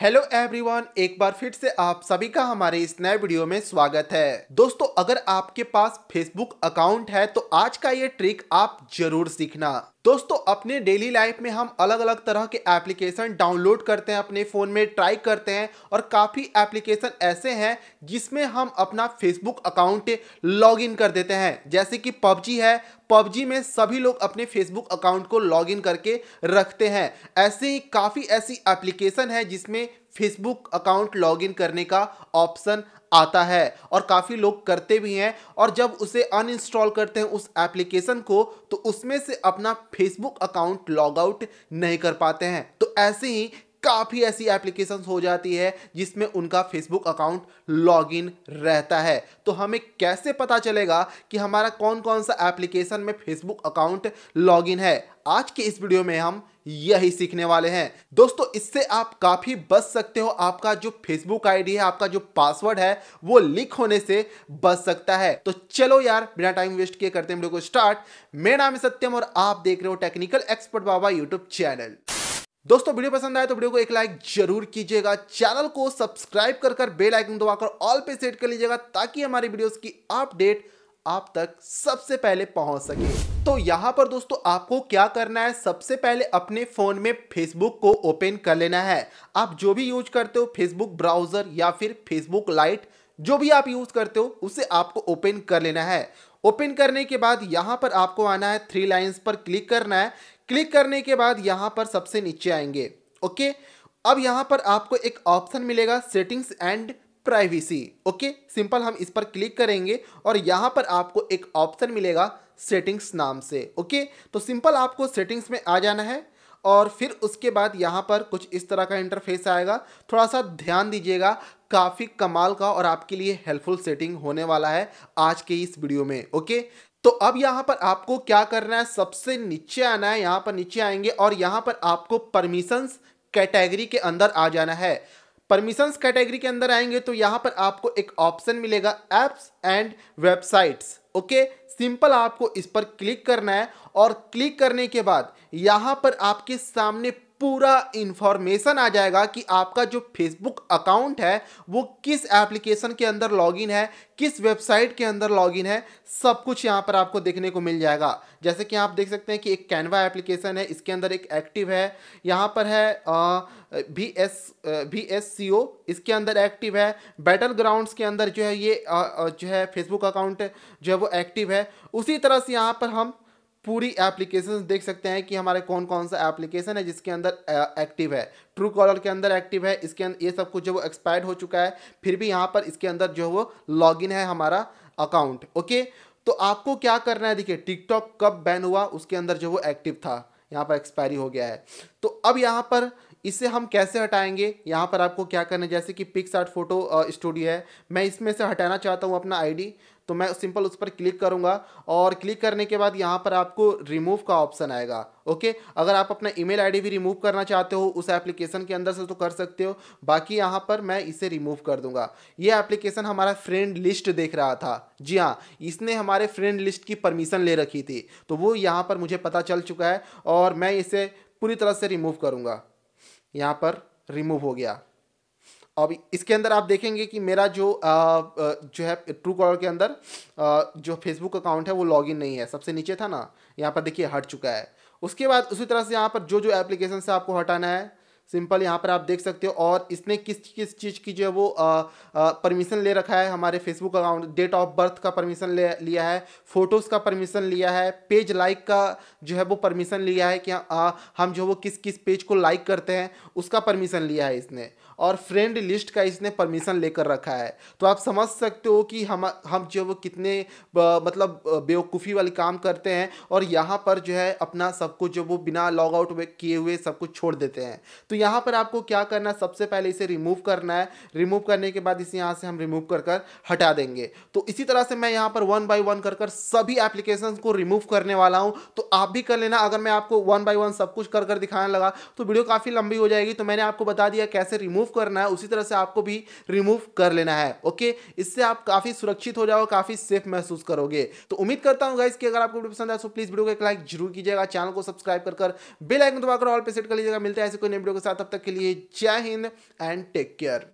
hello everyone एक बार फिर से आप सभी का हमारे इस नए वीडियो में स्वागत है दोस्तों अगर आपके पास फेसबुक अकाउंट है तो आज का ये ट्रिक आप जरूर सीखना दोस्तों अपने डेली लाइफ में हम अलग अलग तरह के एप्लीकेशन डाउनलोड करते हैं अपने फ़ोन में ट्राई करते हैं और काफ़ी एप्लीकेशन ऐसे हैं जिसमें हम अपना फेसबुक अकाउंट लॉग इन कर देते हैं जैसे कि पबजी है पबजी में सभी लोग अपने फेसबुक अकाउंट को लॉग इन करके रखते हैं ऐसे ही काफ़ी ऐसी एप्लीकेशन है जिसमें फेसबुक अकाउंट लॉगिन करने का ऑप्शन आता है और काफ़ी लोग करते भी हैं और जब उसे अनइंस्टॉल करते हैं उस एप्लीकेशन को तो उसमें से अपना फेसबुक अकाउंट लॉग आउट नहीं कर पाते हैं तो ऐसे ही काफ़ी ऐसी एप्लीकेशंस हो जाती है जिसमें उनका फेसबुक अकाउंट लॉगिन रहता है तो हमें कैसे पता चलेगा कि हमारा कौन कौन सा एप्लीकेशन में फेसबुक अकाउंट लॉगिन है आज के इस वीडियो में हम यही सीखने वाले हैं दोस्तों इससे आप काफ़ी बच सकते हो आपका जो फेसबुक आईडी है आपका जो पासवर्ड है वो लीक होने से बच सकता है तो चलो यार बिना टाइम वेस्ट किए करते हैं वीडियो को स्टार्ट मेरा नाम है सत्यम और आप देख रहे हो technical expert Baba YouTube channel दोस्तों वीडियो पसंद आए तो वीडियो को एक लाइक जरूर कीजिएगा चैनल को सब्सक्राइब कर कर बेल आइकन दबाकर ऑल पे सेट कर लीजिएगा ताकि हमारी वीडियोस की अपडेट आप तक सबसे पहले पहुंच सके तो यहां पर दोस्तों आपको क्या करना है सबसे पहले अपने फ़ोन में फेसबुक को ओपन कर लेना है आप जो भी यूज करते हो फेसबुक ब्राउज़र या फिर फेसबुक लाइट जो भी आप यूज़ करते हो उसे आपको ओपन कर लेना है ओपन करने के बाद यहां पर आपको आना है थ्री लाइंस पर क्लिक करना है क्लिक करने के बाद यहाँ पर सबसे नीचे आएंगे ओके अब यहाँ पर आपको एक ऑप्शन मिलेगा settings and privacy okay simple हम इस पर क्लिक करेंगे और यहाँ पर आपको एक ऑप्शन मिलेगा सेटिंग्स नाम से ओके तो सिंपल आपको सेटिंग्स में आ जाना है और फिर उसके बाद यहाँ पर कुछ इस तरह का इंटरफेस आएगा थोड़ा सा ध्यान दीजिएगा काफ़ी कमाल का और आपके लिए हेल्पफुल सेटिंग होने वाला है आज के इस वीडियो में ओके तो अब यहां पर आपको क्या करना है सबसे नीचे आना है यहां पर नीचे आएंगे और यहां पर आपको परमिशंस कैटेगरी के अंदर आ जाना है परमिशंस कैटेगरी के अंदर आएंगे तो यहां पर आपको एक ऑप्शन मिलेगा apps and websites okay simple आपको इस पर क्लिक करना है और क्लिक करने के बाद यहां पर आपके सामने पूरा इन्फॉर्मेशन आ जाएगा कि आपका जो फेसबुक अकाउंट है वो किस एप्लीकेशन के अंदर लॉगिन है किस वेबसाइट के अंदर लॉगिन है सब कुछ यहाँ पर आपको देखने को मिल जाएगा जैसे कि आप देख सकते हैं कि एक कैनवा एप्लीकेशन है इसके अंदर एक एक्टिव है यहाँ पर है भी एस भी एस सी ओ इसके अंदर एक्टिव है बैटल ग्राउंड्स के अंदर जो है ये आ, जो है फेसबुक अकाउंट जो है वो एक्टिव है उसी तरह से यहाँ पर हम पूरी एप्लीकेशन देख सकते हैं कि हमारे कौन कौन सा एप्लीकेशन है जिसके अंदर एक्टिव है ट्रू कॉलर के अंदर एक्टिव है इसके अंदर ये सब कुछ जो एक्सपायर्ड हो चुका है फिर भी यहाँ पर इसके अंदर जो वो लॉगिन है हमारा अकाउंट ओके तो आपको क्या करना है देखिए टिकटॉक कब बैन हुआ उसके अंदर जो वो एक्टिव था यहाँ पर एक्सपायरी हो गया है तो अब यहाँ पर इसे हम कैसे हटाएंगे यहाँ पर आपको क्या करना है जैसे कि पिक्स आर्ट फोटो स्टूडियो है मैं इसमें से हटाना चाहता हूँ अपना आईडी तो मैं सिंपल उस पर क्लिक करूँगा और क्लिक करने के बाद यहाँ पर आपको रिमूव का ऑप्शन आएगा ओके अगर आप अपना ईमेल आईडी भी रिमूव करना चाहते हो उस एप्लीकेशन के अंदर से तो कर सकते हो बाकी यहाँ पर मैं इसे रिमूव कर दूंगा ये एप्लीकेशन हमारा फ्रेंड लिस्ट देख रहा था जी हाँ इसने हमारे फ्रेंड लिस्ट की परमिशन ले रखी थी तो वो यहाँ पर मुझे पता चल चुका है और मैं इसे पूरी तरह से रिमूव करूँगा यहाँ पर रिमूव हो गया अब इसके अंदर आप देखेंगे कि मेरा जो आ, जो है ट्रू कॉलर के अंदर आ, जो फेसबुक अकाउंट है वो लॉगिन नहीं है सबसे नीचे था ना यहाँ पर देखिए हट चुका है उसके बाद उसी तरह से यहाँ पर जो जो एप्लीकेशन से आपको हटाना है सिंपल यहाँ पर आप देख सकते हो और इसने किस किस चीज़ की जो है वो परमिशन ले रखा है हमारे Facebook account date of birth का परमिशन ले लिया है फोटोज़ का परमिशन लिया है पेज लाइक का जो है वो परमिशन लिया है कि आ, हम जो वो किस किस पेज को लाइक करते हैं उसका परमिशन लिया है इसने और फ्रेंड लिस्ट का इसने परमिशन लेकर रखा है तो आप समझ सकते हो कि हम हम जो वो कितने मतलब बेवकूफ़ी वाले काम करते हैं और यहाँ पर जो है अपना सब कुछ जो वो बिना लॉग आउट किए हुए सब कुछ छोड़ देते हैं तो यहाँ पर आपको क्या करना है सबसे पहले इसे रिमूव करना है रिमूव करने के बाद इसे यहाँ से हम रिमूव कर कर हटा देंगे तो इसी तरह से मैं यहाँ पर वन बाई वन कर कर सभी एप्लीकेशन को रिमूव करने वाला हूँ तो आप भी कर लेना अगर मैं आपको वन बाई वन सब कुछ कर कर दिखाने लगा तो वीडियो काफ़ी लंबी हो जाएगी तो मैंने आपको बता दिया कैसे रिमूव करना है उसी तरह से आपको भी रिमूव कर लेना है ओके इससे आप काफ़ी सुरक्षित हो जाओ काफ़ी सेफ महसूस करोगे तो उम्मीद करता हूँ गाइस कि अगर आपको पसंद आए तो प्लीज़ वीडियो को एक लाइक जरूर कीजिएगा चैनल को सब्सक्राइब कर कर बेल आइकन दबाकर ऑल पे सेट कर लीजिएगा मिलते हैं ऐसे कोई नई वीडियो के साथ अब तक के लिए जय हिंद एंड टेक केयर